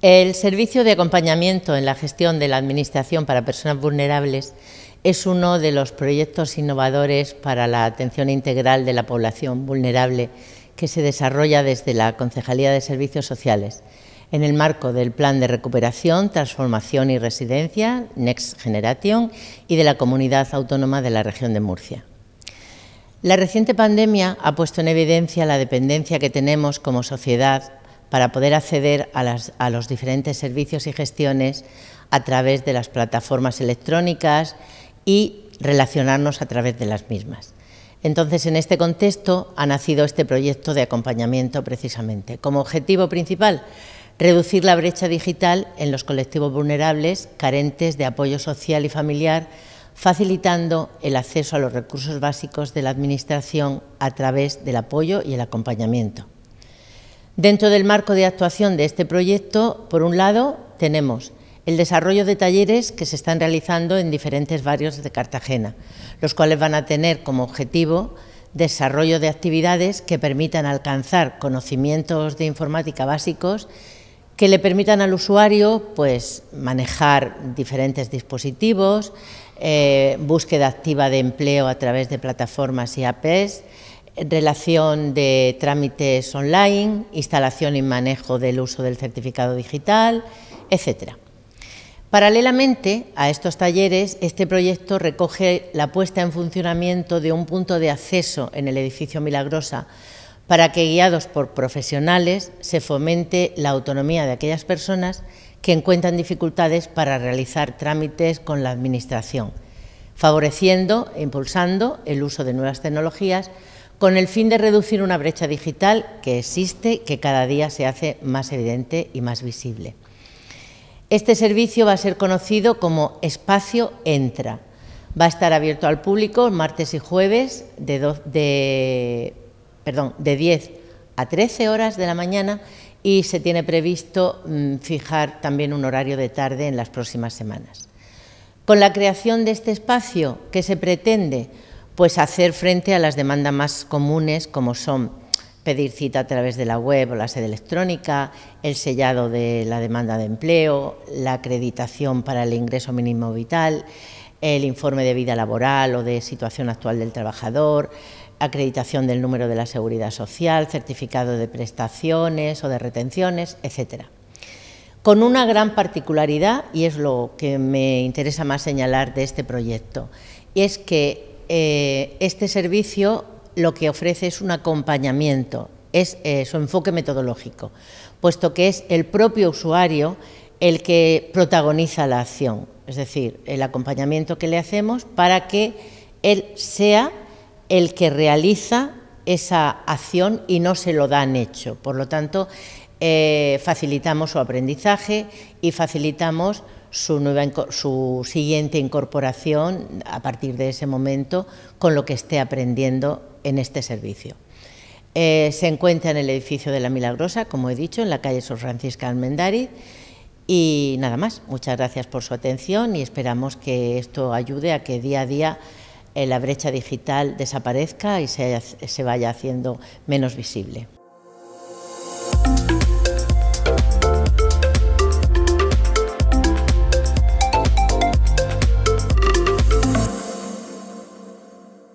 El servicio de acompañamiento en la gestión de la Administración para personas vulnerables es uno de los proyectos innovadores para la atención integral de la población vulnerable que se desarrolla desde la Concejalía de Servicios Sociales en el marco del Plan de Recuperación, Transformación y Residencia Next Generation y de la Comunidad Autónoma de la Región de Murcia. La reciente pandemia ha puesto en evidencia la dependencia que tenemos como sociedad para poder acceder a, los diferentes servicios y gestiones a través de las plataformas electrónicas y relacionarnos a través de las mismas. Entonces, en este contexto ha nacido este proyecto de acompañamiento precisamente. Como objetivo principal, reducir la brecha digital en los colectivos vulnerables carentes de apoyo social y familiar, facilitando el acceso a los recursos básicos de la Administración a través del apoyo y el acompañamiento. Dentro del marco de actuación de este proyecto, por un lado, tenemos el desarrollo de talleres que se están realizando en diferentes barrios de Cartagena, los cuales van a tener como objetivo desarrollo de actividades que permitan alcanzar conocimientos de informática básicos que le permitan al usuario pues, manejar diferentes dispositivos, eh, búsqueda activa de empleo a través de plataformas y APs, relación de trámites online, instalación y manejo del uso del certificado digital, etcétera. Paralelamente a estos talleres, este proyecto recoge la puesta en funcionamiento de un punto de acceso en el edificio Milagrosa para que, guiados por profesionales, se fomente la autonomía de aquellas personas que encuentran dificultades para realizar trámites con la Administración, favoreciendo e impulsando el uso de nuevas tecnologías con el fin de reducir una brecha digital que existe, que cada día se hace más evidente y más visible. Este servicio va a ser conocido como Espacio Entra. Va a estar abierto al público martes y jueves de, perdón, de 10 a 13 horas de la mañana y se tiene previsto mm, fijar también un horario de tarde en las próximas semanas. Con la creación de este espacio, que se pretende? pues hacer frente a las demandas más comunes como son pedir cita a través de la web o la sede electrónica, el sellado de la demanda de empleo, la acreditación para el ingreso mínimo vital, el informe de vida laboral o de situación actual del trabajador, acreditación del número de la seguridad social, certificado de prestaciones o de retenciones, etcétera. Con una gran particularidad, y es lo que me interesa más señalar de este proyecto, es que eh, este servicio lo que ofrece es un acompañamiento, es eh, su enfoque metodológico, puesto que es el propio usuario el que protagoniza la acción, es decir, el acompañamiento que le hacemos para que él sea el que realiza esa acción y no se lo dan hecho. Por lo tanto, eh, facilitamos su aprendizaje y facilitamos su, nueva, su siguiente incorporación a partir de ese momento con lo que esté aprendiendo en este servicio. Eh, se encuentra en el edificio de La Milagrosa, como he dicho, en la calle Sor Francisca Almendariz. Y nada más, muchas gracias por su atención y esperamos que esto ayude a que día a día eh, la brecha digital desaparezca y se vaya haciendo menos visible.